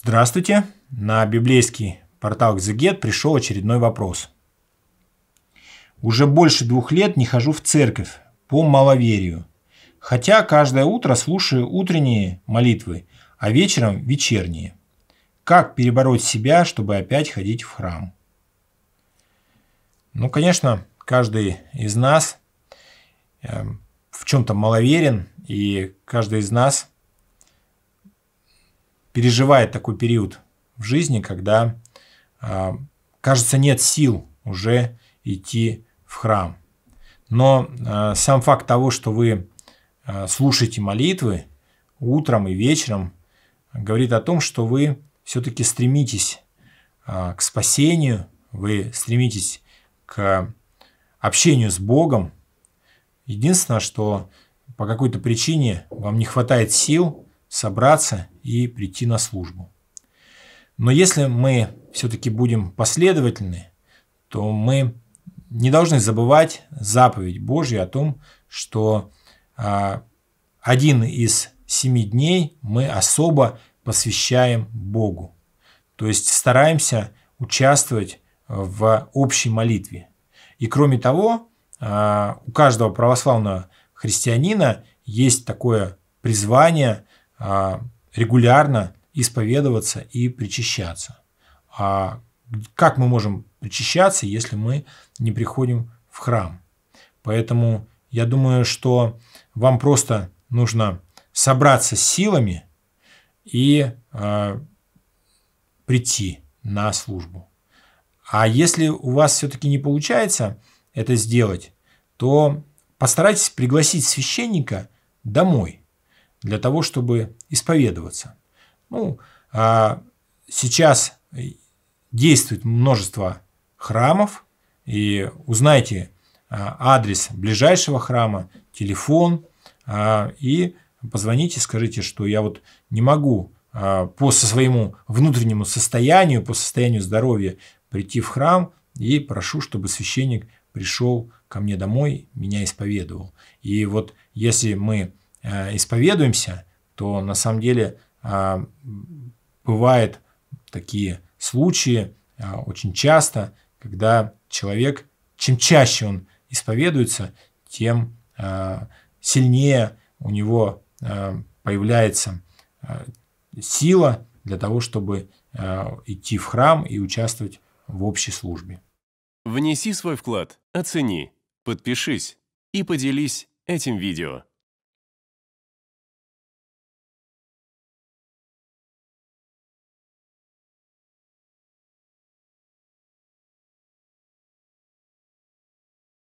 Здравствуйте! На библейский портал «Экзегет» пришел очередной вопрос. Уже больше двух лет не хожу в церковь по маловерию, хотя каждое утро слушаю утренние молитвы, а вечером – вечерние. Как перебороть себя, чтобы опять ходить в храм? Ну, конечно, каждый из нас э, в чем-то маловерен, и каждый из нас – переживает такой период в жизни, когда, а, кажется, нет сил уже идти в храм. Но а, сам факт того, что вы а, слушаете молитвы утром и вечером, говорит о том, что вы все-таки стремитесь к спасению, вы стремитесь к общению с Богом. Единственное, что по какой-то причине вам не хватает сил собраться и прийти на службу. Но если мы все-таки будем последовательны, то мы не должны забывать заповедь Божью о том, что а, один из семи дней мы особо посвящаем Богу. То есть стараемся участвовать в общей молитве. И кроме того, а, у каждого православного христианина есть такое призвание – а, регулярно исповедоваться и причащаться. А как мы можем причащаться, если мы не приходим в храм? Поэтому я думаю, что вам просто нужно собраться с силами и э, прийти на службу. А если у вас все-таки не получается это сделать, то постарайтесь пригласить священника домой – для того, чтобы исповедоваться. Ну, а сейчас действует множество храмов, и узнайте а, адрес ближайшего храма, телефон, а, и позвоните, скажите, что я вот не могу а, по своему внутреннему состоянию, по состоянию здоровья прийти в храм и прошу, чтобы священник пришел ко мне домой, меня исповедовал. И вот если мы Э, исповедуемся, то на самом деле э, бывают такие случаи э, очень часто, когда человек, чем чаще он исповедуется, тем сильнее у него появляется сила для того, чтобы идти в храм и участвовать в общей службе. Внеси свой вклад, оцени, подпишись и поделись этим видео.